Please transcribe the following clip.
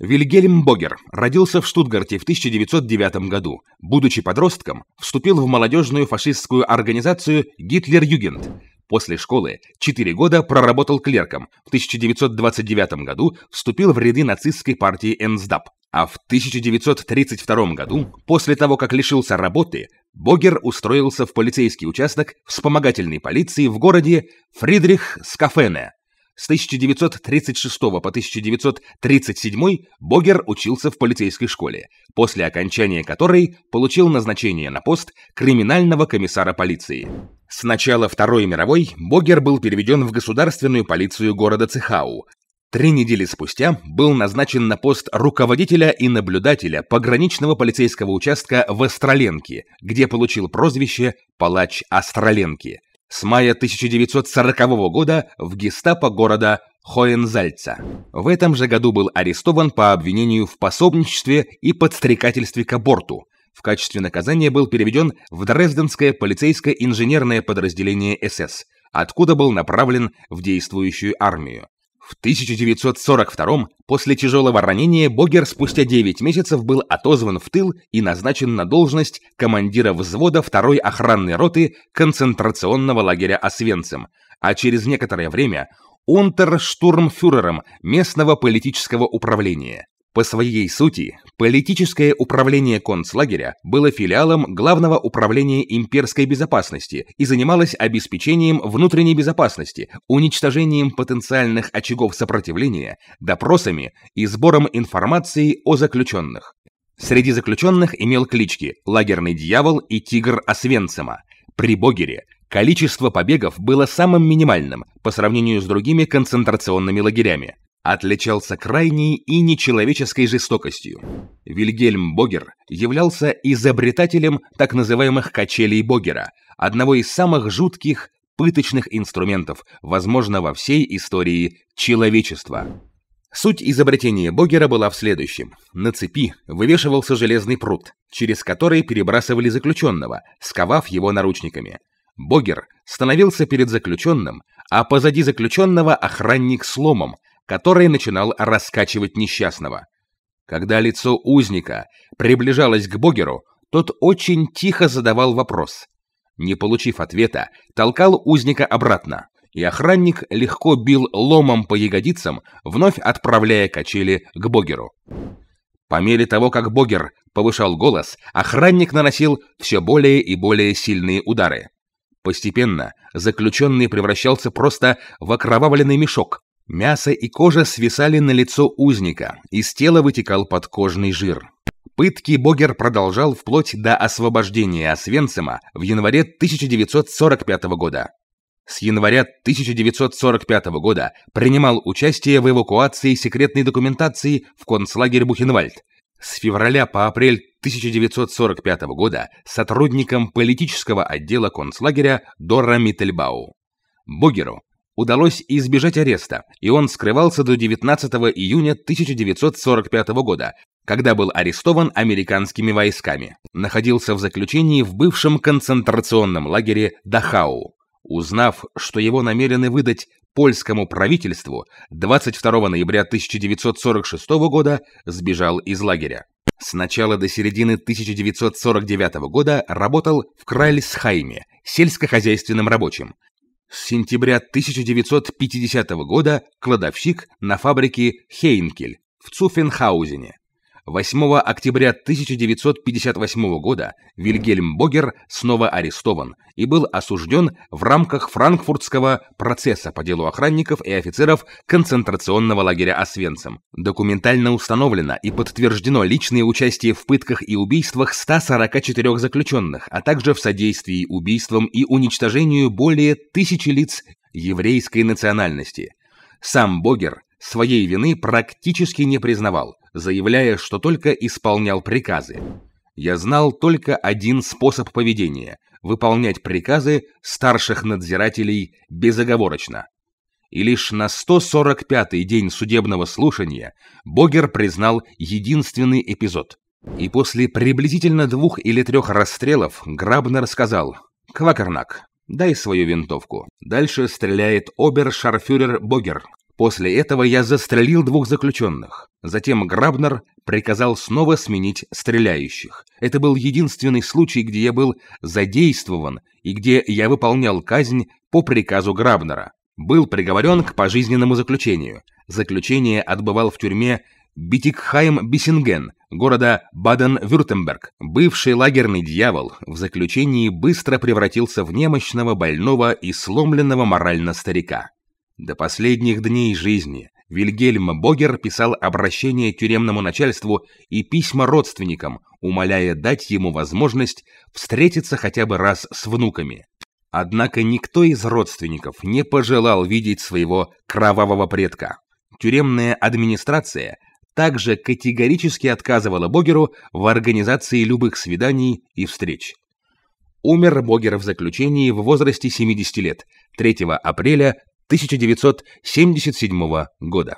Вильгельм Богер родился в Штутгарте в 1909 году. Будучи подростком, вступил в молодежную фашистскую организацию «Гитлер-Югент». После школы 4 года проработал клерком, в 1929 году вступил в ряды нацистской партии «Энсдап». А в 1932 году, после того, как лишился работы, Богер устроился в полицейский участок вспомогательной полиции в городе Фридрих-Скафене, с 1936 по 1937 Богер учился в полицейской школе, после окончания которой получил назначение на пост криминального комиссара полиции. С начала Второй мировой Богер был переведен в государственную полицию города Цихау. Три недели спустя был назначен на пост руководителя и наблюдателя пограничного полицейского участка в Остроленке, где получил прозвище «Палач Остроленки» с мая 1940 года в гестапо города Хоензальца. В этом же году был арестован по обвинению в пособничестве и подстрекательстве к аборту. В качестве наказания был переведен в Дрезденское полицейское инженерное подразделение СС, откуда был направлен в действующую армию. В 1942 после тяжелого ранения Богер спустя 9 месяцев был отозван в тыл и назначен на должность командира взвода второй охранной роты концентрационного лагеря Освенцим, а через некоторое время унтерштурмфюрером местного политического управления. По своей сути, политическое управление концлагеря было филиалом Главного управления имперской безопасности и занималось обеспечением внутренней безопасности, уничтожением потенциальных очагов сопротивления, допросами и сбором информации о заключенных. Среди заключенных имел клички «Лагерный дьявол» и «Тигр Освенцима». При Богере количество побегов было самым минимальным по сравнению с другими концентрационными лагерями – отличался крайней и нечеловеческой жестокостью. Вильгельм Богер являлся изобретателем так называемых «качелей Богера», одного из самых жутких пыточных инструментов, возможно, во всей истории человечества. Суть изобретения Богера была в следующем. На цепи вывешивался железный пруд, через который перебрасывали заключенного, сковав его наручниками. Богер становился перед заключенным, а позади заключенного охранник с ломом, который начинал раскачивать несчастного. Когда лицо узника приближалось к Богеру, тот очень тихо задавал вопрос. Не получив ответа, толкал узника обратно, и охранник легко бил ломом по ягодицам, вновь отправляя качели к Богеру. По мере того, как Богер повышал голос, охранник наносил все более и более сильные удары. Постепенно заключенный превращался просто в окровавленный мешок, Мясо и кожа свисали на лицо узника, из тела вытекал подкожный жир. Пытки Богер продолжал вплоть до освобождения Освенцима в январе 1945 года. С января 1945 года принимал участие в эвакуации секретной документации в концлагерь Бухенвальд. С февраля по апрель 1945 года сотрудником политического отдела концлагеря Дора Миттельбау. Богеру удалось избежать ареста, и он скрывался до 19 июня 1945 года, когда был арестован американскими войсками. Находился в заключении в бывшем концентрационном лагере Дахау. Узнав, что его намерены выдать польскому правительству, 22 ноября 1946 года сбежал из лагеря. С начала до середины 1949 года работал в Крайльсхайме сельскохозяйственным рабочим, с сентября 1950 года кладовщик на фабрике Хейнкель в Цуфенхаузене. 8 октября 1958 года Вильгельм Богер снова арестован и был осужден в рамках франкфуртского процесса по делу охранников и офицеров концентрационного лагеря Освенцим. Документально установлено и подтверждено личное участие в пытках и убийствах 144 заключенных, а также в содействии убийствам и уничтожению более тысячи лиц еврейской национальности. Сам Богер своей вины практически не признавал, заявляя, что только исполнял приказы. Я знал только один способ поведения – выполнять приказы старших надзирателей безоговорочно. И лишь на 145-й день судебного слушания Богер признал единственный эпизод. И после приблизительно двух или трех расстрелов Грабнер сказал «Квакернак, дай свою винтовку». Дальше стреляет обершарфюрер Богер, После этого я застрелил двух заключенных. Затем Грабнер приказал снова сменить стреляющих. Это был единственный случай, где я был задействован и где я выполнял казнь по приказу Грабнера. Был приговорен к пожизненному заключению. Заключение отбывал в тюрьме Битикхайм-Биссинген, города Баден-Вюртемберг. Бывший лагерный дьявол в заключении быстро превратился в немощного, больного и сломленного морально старика. До последних дней жизни Вильгельм Богер писал обращение тюремному начальству и письма родственникам, умоляя дать ему возможность встретиться хотя бы раз с внуками. Однако никто из родственников не пожелал видеть своего кровавого предка. Тюремная администрация также категорически отказывала Богеру в организации любых свиданий и встреч. Умер Богер в заключении в возрасте 70 лет, 3 апреля 1977 года.